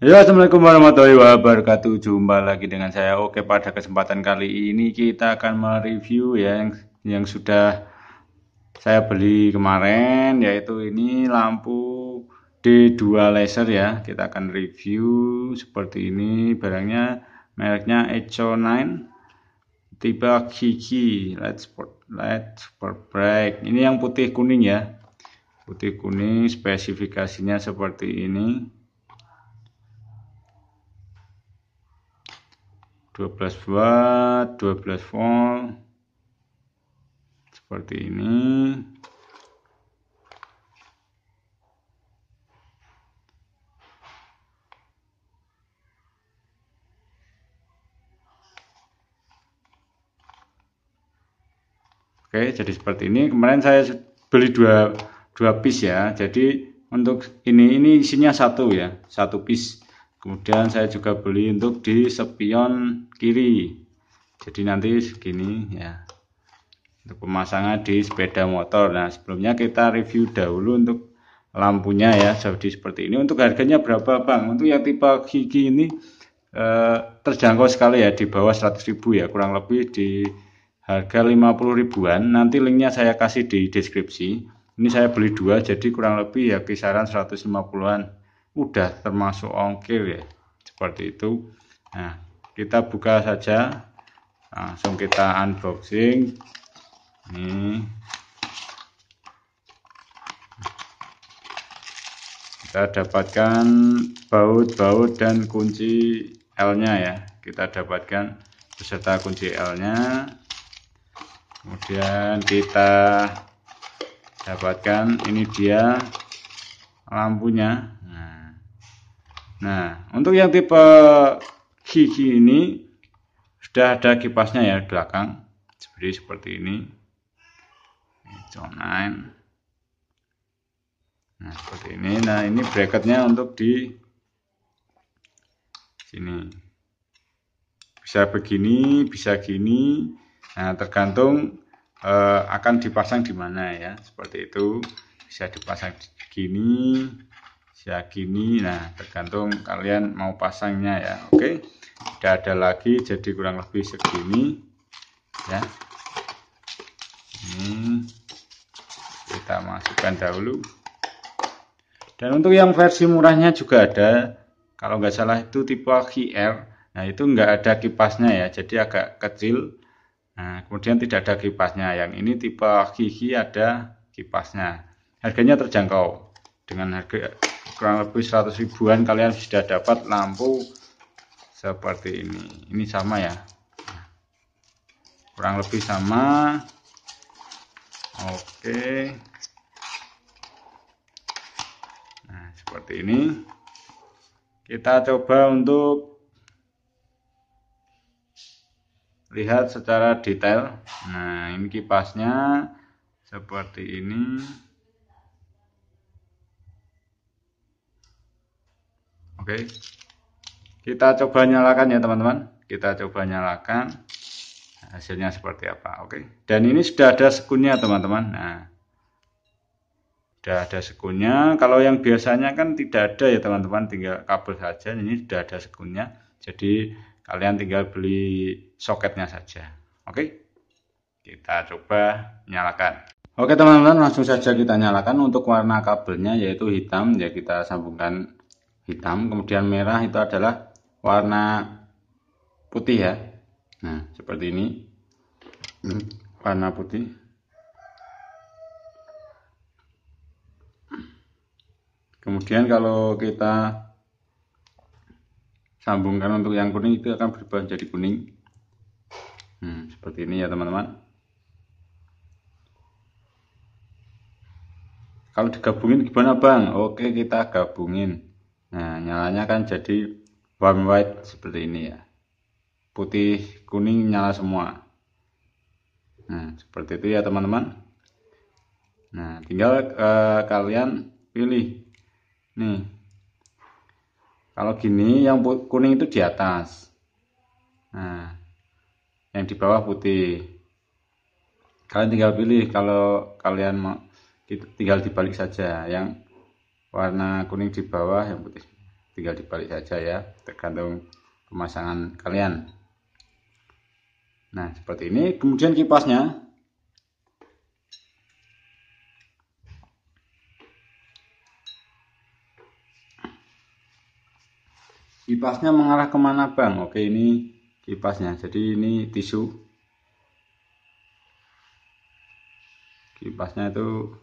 Ya, Assalamualaikum warahmatullahi wabarakatuh. Jumpa lagi dengan saya. Oke, pada kesempatan kali ini kita akan mereview ya yang, yang sudah saya beli kemarin yaitu ini lampu D2 laser ya. Kita akan review seperti ini barangnya mereknya Echo 9 tipe Kiki Light Sport Light Sport Break. Ini yang putih kuning ya. Putih kuning spesifikasinya seperti ini 12 watt 12 volt seperti ini Oke, jadi seperti ini. Kemarin saya beli dua dua piece ya. Jadi untuk ini ini isinya satu ya, satu piece kemudian saya juga beli untuk di sepion kiri jadi nanti segini ya untuk pemasangan di sepeda motor nah sebelumnya kita review dahulu untuk lampunya ya jadi seperti ini untuk harganya berapa Bang untuk yang tipe gigi ini eh, terjangkau sekali ya di bawah 100.000 ya kurang lebih di harga 50 ribuan nanti linknya saya kasih di deskripsi ini saya beli dua jadi kurang lebih ya kisaran 150an udah termasuk ongkir ya seperti itu nah kita buka saja langsung kita unboxing ini kita dapatkan baut-baut dan kunci L nya ya kita dapatkan beserta kunci L nya kemudian kita dapatkan ini dia lampunya Nah, untuk yang tipe gigi ini sudah ada kipasnya ya belakang. Jadi seperti ini. Jonain. Nah, seperti ini. Nah, ini bracketnya untuk di sini. Bisa begini, bisa gini. Nah, tergantung eh, akan dipasang di mana ya. Seperti itu. Bisa dipasang di gini, saya gini nah tergantung kalian mau pasangnya ya oke okay. tidak ada lagi jadi kurang lebih segini ya ini kita masukkan dahulu dan untuk yang versi murahnya juga ada kalau nggak salah itu tipe QR nah itu nggak ada kipasnya ya jadi agak kecil nah kemudian tidak ada kipasnya yang ini tipe gigi ada kipasnya harganya terjangkau dengan harga kurang lebih 100 ribuan kalian sudah dapat lampu seperti ini ini sama ya kurang lebih sama oke nah seperti ini kita coba untuk lihat secara detail nah ini kipasnya seperti ini Oke. Kita coba nyalakan ya teman-teman. Kita coba nyalakan. Hasilnya seperti apa. Oke. Dan ini sudah ada sekunnya teman-teman. Nah. Sudah ada sekunnya. Kalau yang biasanya kan tidak ada ya teman-teman. Tinggal kabel saja. Ini sudah ada sekunnya. Jadi kalian tinggal beli soketnya saja. Oke. Kita coba nyalakan. Oke teman-teman langsung saja kita nyalakan untuk warna kabelnya yaitu hitam ya kita sambungkan hitam kemudian merah itu adalah warna putih ya nah seperti ini warna putih kemudian kalau kita sambungkan untuk yang kuning itu akan berubah jadi kuning hmm, seperti ini ya teman-teman kalau digabungin gimana bang oke kita gabungin Nyalanya kan jadi warm white seperti ini ya. Putih, kuning nyala semua. Nah, seperti itu ya teman-teman. Nah, tinggal uh, kalian pilih. Nih. Kalau gini yang kuning itu di atas. Nah, yang di bawah putih. Kalian tinggal pilih kalau kalian mau tinggal dibalik saja yang warna kuning di bawah yang putih tinggal dibalik saja ya tergantung pemasangan kalian nah seperti ini kemudian kipasnya kipasnya mengarah kemana bang oke ini kipasnya jadi ini tisu kipasnya itu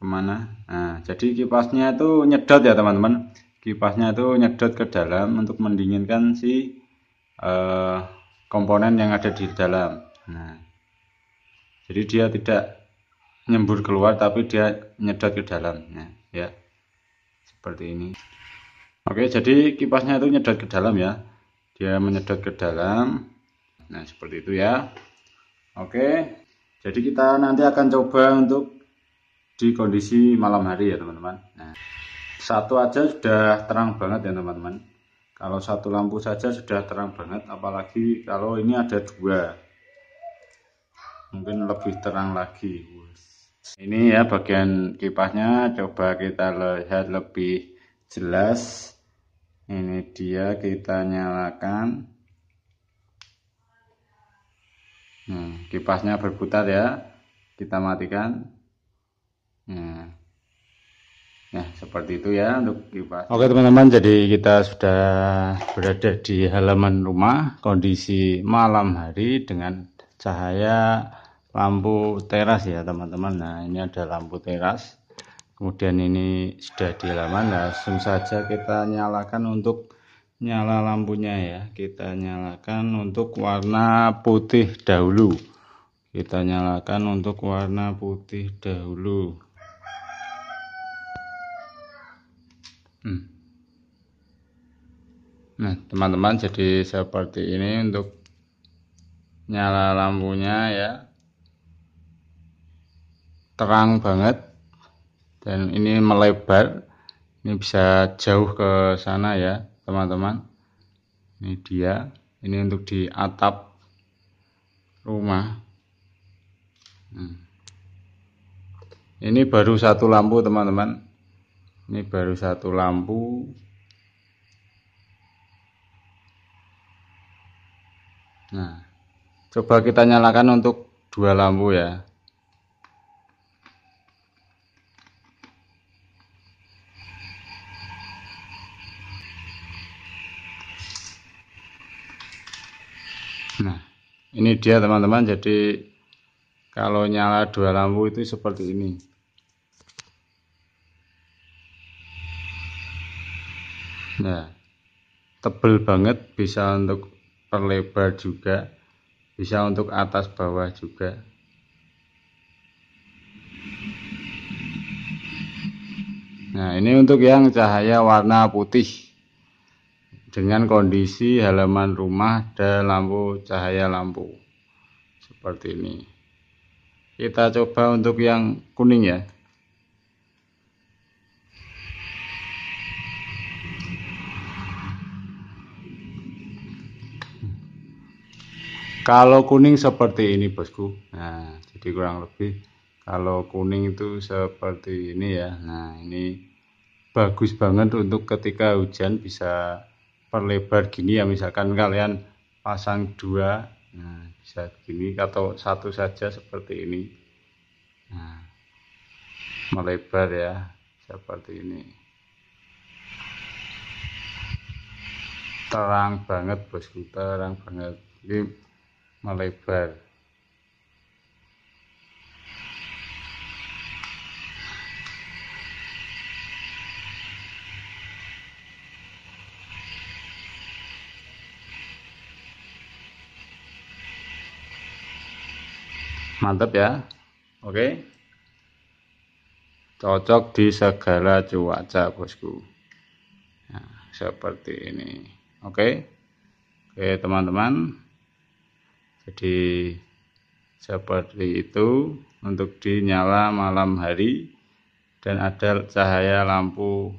kemana nah jadi kipasnya itu nyedot ya teman-teman kipasnya itu nyedot ke dalam untuk mendinginkan si uh, komponen yang ada di dalam. Nah, jadi dia tidak nyembur keluar tapi dia nyedot ke dalam. ya, ya, seperti ini. Oke, jadi kipasnya itu nyedot ke dalam ya. Dia menyedot ke dalam. Nah, seperti itu ya. Oke, jadi kita nanti akan coba untuk di kondisi malam hari ya teman-teman. Nah satu aja sudah terang banget ya teman-teman kalau satu lampu saja sudah terang banget apalagi kalau ini ada dua mungkin lebih terang lagi ini ya bagian kipasnya coba kita lihat lebih jelas ini dia kita nyalakan nah, kipasnya berputar ya kita matikan nah seperti itu ya untuk kipas. Oke teman-teman, jadi kita sudah berada di halaman rumah kondisi malam hari dengan cahaya lampu teras ya teman-teman. Nah ini ada lampu teras, kemudian ini sudah di halaman. Nah, langsung saja kita nyalakan untuk nyala lampunya ya. Kita nyalakan untuk warna putih dahulu. Kita nyalakan untuk warna putih dahulu. Hmm. Nah, teman-teman jadi seperti ini untuk nyala lampunya ya. Terang banget dan ini melebar. Ini bisa jauh ke sana ya, teman-teman. Ini dia. Ini untuk di atap rumah. Hmm. Ini baru satu lampu, teman-teman ini baru satu lampu nah coba kita nyalakan untuk dua lampu ya nah ini dia teman-teman jadi kalau nyala dua lampu itu seperti ini nah tebel banget bisa untuk perlebar juga bisa untuk atas bawah juga nah ini untuk yang cahaya warna putih dengan kondisi halaman rumah dan lampu cahaya lampu seperti ini kita coba untuk yang kuning ya Kalau kuning seperti ini bosku. Nah, jadi kurang lebih kalau kuning itu seperti ini ya. Nah, ini bagus banget untuk ketika hujan bisa perlebar gini ya. Misalkan kalian pasang dua, nah bisa gini atau satu saja seperti ini. Nah, melebar ya seperti ini. Terang banget bosku, terang banget. Ini melebar. Mantap ya. Oke. Cocok di segala cuaca, Bosku. Nah, seperti ini. Oke. Oke, teman-teman. Jadi seperti itu untuk dinyala malam hari dan ada cahaya lampu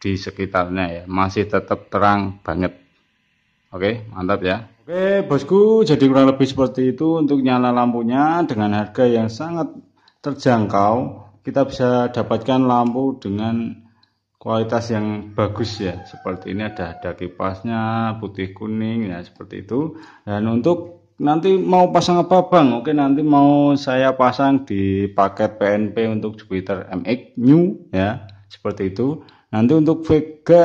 di sekitarnya ya masih tetap terang banget oke mantap ya oke bosku jadi kurang lebih seperti itu untuk nyala lampunya dengan harga yang sangat terjangkau kita bisa dapatkan lampu dengan kualitas yang bagus ya seperti ini ada ada kipasnya putih kuning ya seperti itu dan untuk nanti mau pasang apa bang? Oke nanti mau saya pasang di paket PNP untuk Jupiter MX New ya seperti itu. Nanti untuk Vega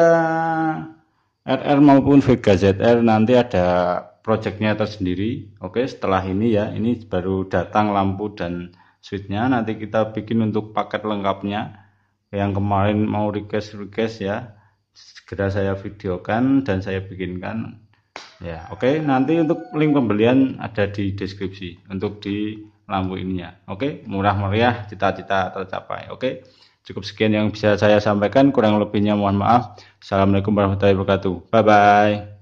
RR maupun Vega ZR nanti ada projectnya tersendiri. Oke setelah ini ya ini baru datang lampu dan switchnya nanti kita bikin untuk paket lengkapnya yang kemarin mau request request ya segera saya videokan dan saya bikinkan Ya, oke. Okay. Nanti untuk link pembelian ada di deskripsi untuk di lampu ininya. Oke, okay. murah meriah, cita-cita tercapai. Oke. Okay. Cukup sekian yang bisa saya sampaikan, kurang lebihnya mohon maaf. Assalamualaikum warahmatullahi wabarakatuh. Bye bye.